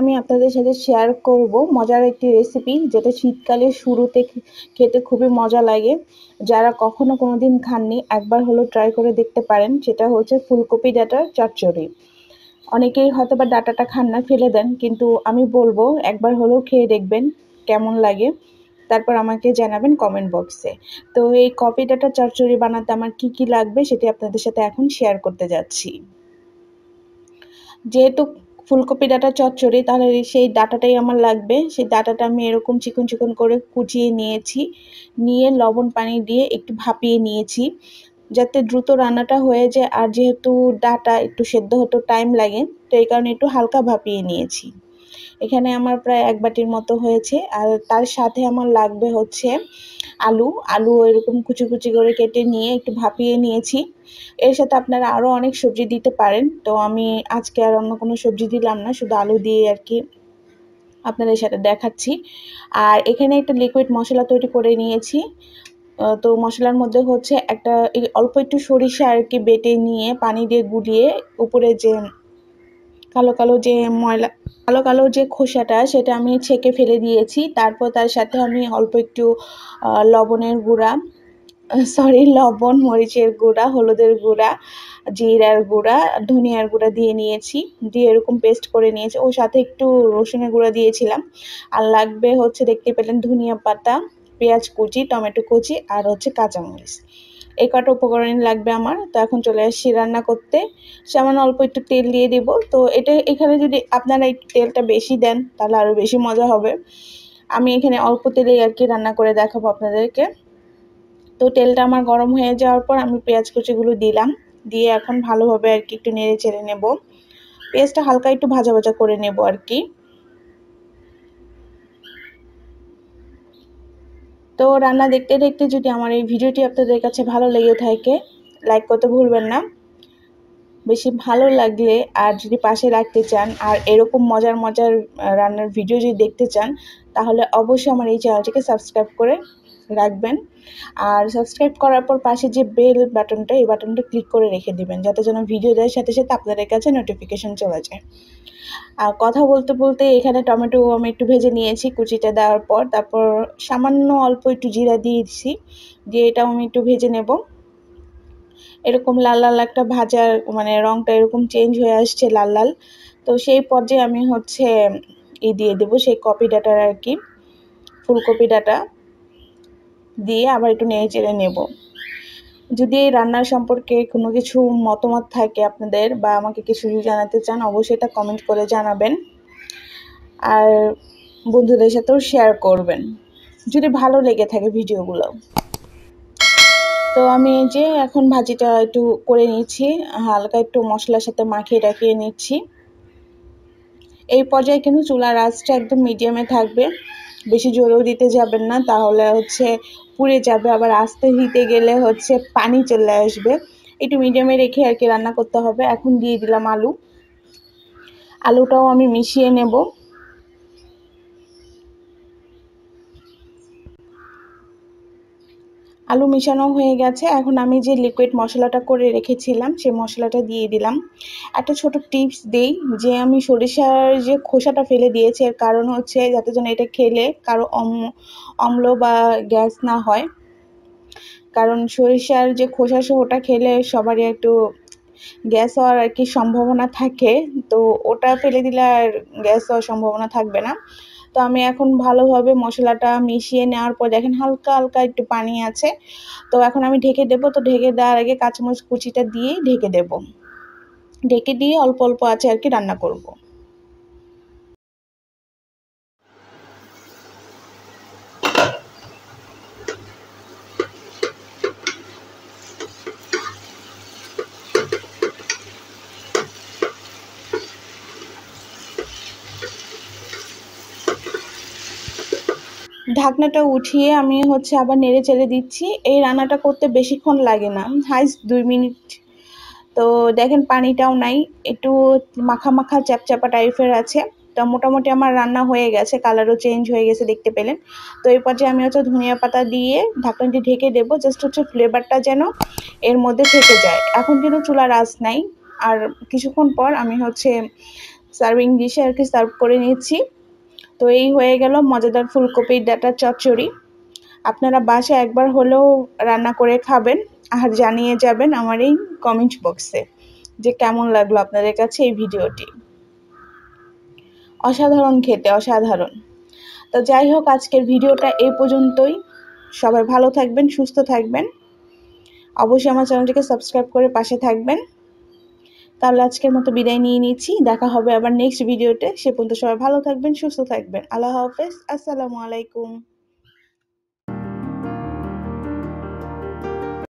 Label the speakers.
Speaker 1: আমি আপনাদের সাথে শেয়ার করব মজার একটি রেসিপি যেটা শীতকালে শুরুতে খেতে খুবই মজা লাগে যারা কখনো কোনো দিন খাননি একবার হলো ট্রাই করে দেখতে পারেন সেটা হচ্ছে ফুলকপি ডাটার চচ্চড়ি অনেকেই হয়তো বা ডাটাটা খান না ফেলে দেন কিন্তু আমি বলবো একবার হলেও খেয়ে দেখবেন কেমন লাগে তারপর আমাকে জানাবেন কমেন্ট বক্সে তো এই কপি ডাটা চচ্চড়ি বানাতে আমার কি কি লাগবে সেটি আপনাদের সাথে এখন শেয়ার করতে যাচ্ছি যেহেতু ফুলকপি ডাটা চচ্চড়ি তাহলে সেই ডাটাটাই আমার লাগবে সেই ডাটাটা আমি এরকম চিকন চিকন করে কুচিয়ে নিয়েছি নিয়ে লবণ পানি দিয়ে একটু ভাপিয়ে নিয়েছি যাতে দ্রুত রান্নাটা হয়ে যায় আর যেহেতু ডাটা একটু সেদ্ধ হতে টাইম লাগে তো এই কারণে একটু হালকা ভাপিয়ে নিয়েছি এখানে আমার প্রায় এক বাটির মতো হয়েছে আর তার সাথে আমার লাগবে হচ্ছে আলু আলু এরকম কুচি কুচি করে কেটে নিয়ে একটু ভাপিয়ে নিয়েছি এর সাথে আপনারা আরও অনেক সবজি দিতে পারেন তো আমি আজকে আর অন্য কোনো সবজি দিলাম না শুধু আলু দিয়ে আর কি আপনাদের সাথে দেখাচ্ছি আর এখানে একটা লিকুইড মশলা তৈরি করে নিয়েছি তো মশলার মধ্যে হচ্ছে একটা অল্প একটু সরিষা আর কি বেটে নিয়ে পানি দিয়ে গুলিয়ে উপরে যে কালো কালো যে ময়লা কালো কালো যে খোসাটা সেটা আমি ছেঁকে ফেলে দিয়েছি তারপর তার সাথে আমি অল্প একটু লবণের গুঁড়া সরি লবণ মরিচের গুঁড়া হলুদের গুঁড়া জিরার গুঁড়া ধনিয়ার গুঁড়া দিয়ে নিয়েছি দিয়ে এরকম পেস্ট করে নিয়েছি ও সাথে একটু রসুনের গুঁড়া দিয়েছিলাম আর লাগবে হচ্ছে দেখতে পেলেন ধনিয়া পাতা পেঁয়াজ কুচি টমেটো কুচি আর হচ্ছে কাঁচামরিচ এই উপকরণ লাগবে আমার তো এখন চলে আসছি রান্না করতে সামান্য অল্প একটু তেল দিয়ে দিব তো এটা এখানে যদি আপনারা একটু তেলটা বেশি দেন তাহলে আরও বেশি মজা হবে আমি এখানে অল্প তেলেই আর কি রান্না করে দেখাবো আপনাদেরকে তো তেলটা আমার গরম হয়ে যাওয়ার পর আমি পেঁয়াজ কুচিগুলো দিলাম দিয়ে এখন ভালোভাবে আর কি একটু নেড়ে চেড়ে নেব পেঁয়াজটা হালকা একটু ভাজা ভাজা করে নেব আর কি তো রান্না দেখতে দেখতে যদি আমার এই ভিডিওটি আপনাদের কাছে ভালো লেগে থাকে লাইক করতে ভুলবেন না বেশি ভালো লাগলে আর যদি পাশে রাখতে চান আর এরকম মজার মজার রান্নার ভিডিও যদি দেখতে চান তাহলে অবশ্যই আমার এই চ্যানেলটিকে সাবস্ক্রাইব করে রাখবেন আর সাবস্ক্রাইব করার পর পাশে যে বেল বাটনটা এই বাটনটা ক্লিক করে রেখে দেবেন যাতে যেন ভিডিও দেওয়ার সাথে সাথে আপনাদের কাছে নোটিফিকেশন চলে যায় আর কথা বলতে বলতে এখানে টমেটো আমি একটু ভেজে নিয়েছি কুচিটা দেওয়ার পর তারপর সামান্য অল্প একটু জিরা দিয়েছি দিয়ে এটাও আমি একটু ভেজে নেবো এরকম লাল লাল একটা ভাজার মানে রঙটা এরকম চেঞ্জ হয়ে আসছে লাল লাল তো সেই পর্যায়ে আমি হচ্ছে ই দিয়ে দেব সেই কপি ডাটার আর কি ফুলকপি ডাটা দিয়ে আবার একটু নেড়ে চেড়ে নেব যদি এই রান্নার সম্পর্কে কোনো কিছু মতামত থাকে আপনাদের বা আমাকে কিছু জানাতে চান অবশ্যই এটা কমেন্ট করে জানাবেন আর বন্ধুদের সাথেও শেয়ার করবেন যদি ভালো লেগে থাকে ভিডিওগুলো তো আমি যে এখন ভাজিটা একটু করে নিচ্ছি হালকা একটু মশলার সাথে মাখিয়ে রাখিয়ে নিচ্ছি এই পর্যায়ে কিন্তু চুলার আঁচটা একদম মিডিয়ামে থাকবে বেশি জোরেও দিতে যাবেন না তাহলে হচ্ছে পুড়ে যাবে আবার আস্তে দিতে গেলে হচ্ছে পানি চলে আসবে একটু মিডিয়ামে রেখে আর কি রান্না করতে হবে এখন দিয়ে দিলাম আলু আলুটাও আমি মিশিয়ে নেব আলু মিশানো হয়ে গেছে এখন আমি যে লিকুইড মশলাটা করে রেখেছিলাম সেই মশলাটা দিয়ে দিলাম একটা ছোট টিপস দিই যে আমি সরিষার যে খোসাটা ফেলে দিয়েছি এর কারণ হচ্ছে যাতে যেন এটা খেলে কারো অম্ল বা গ্যাস না হয় কারণ সরিষার যে খোসা ওটা খেলে সবারই একটু গ্যাস হওয়ার আর কি সম্ভাবনা থাকে তো ওটা ফেলে দিলে আর গ্যাস হওয়ার সম্ভাবনা থাকবে না তো আমি এখন ভালোভাবে মশলাটা মিশিয়ে নেওয়ার পর দেখেন হালকা হালকা একটু পানি আছে তো এখন আমি ঢেকে দেবো তো ঢেকে দেওয়ার আগে কাঁচামরিচ কুচিটা দিয়েই ঢেকে দেব ঢেকে দিয়ে অল্প অল্প আছে আর কি রান্না করবো ঢাকনাটা উঠিয়ে আমি হচ্ছে আবার নেড়ে চেড়ে দিচ্ছি এই রান্নাটা করতে বেশিক্ষণ লাগে না হাইস দুই মিনিট তো দেখেন পানিটাও নাই একটু মাখা মাখা চ্যাপচ্যাপা টাইপের আছে তো মোটামুটি আমার রান্না হয়ে গেছে কালারও চেঞ্জ হয়ে গেছে দেখতে পেলেন তো এই পর্যায়ে আমি হচ্ছে ধনিয়া পাতা দিয়ে ঢাকনাটি ঢেকে দেবো জাস্ট হচ্ছে ফ্লেভারটা যেন এর মধ্যে থেকে যায় এখন কিন্তু চুলার আঁচ নাই আর কিছুক্ষণ পর আমি হচ্ছে সার্ভিং ডিশে আর কি সার্ভ করে নিচ্ছি তো এই হয়ে গেল মজাদার ফুলকপির ডাটা চচ্চড়ি আপনারা বাসে একবার হলেও রান্না করে খাবেন আর জানিয়ে যাবেন আমার এই কমেন্ট বক্সে যে কেমন লাগলো আপনাদের কাছে এই ভিডিওটি অসাধারণ খেতে অসাধারণ তো যাই হোক আজকের ভিডিওটা এই পর্যন্তই সবাই ভালো থাকবেন সুস্থ থাকবেন অবশ্যই আমার চ্যানেলটিকে সাবস্ক্রাইব করে পাশে থাকবেন তাহলে আজকের মতো বিদায় নিয়ে নিচ্ছি দেখা হবে আবার নেক্সট ভিডিওতে সে পর্যন্ত সবাই ভালো থাকবেন সুস্থ থাকবেন আল্লাহ হাফেজ আসসালামু আলাইকুম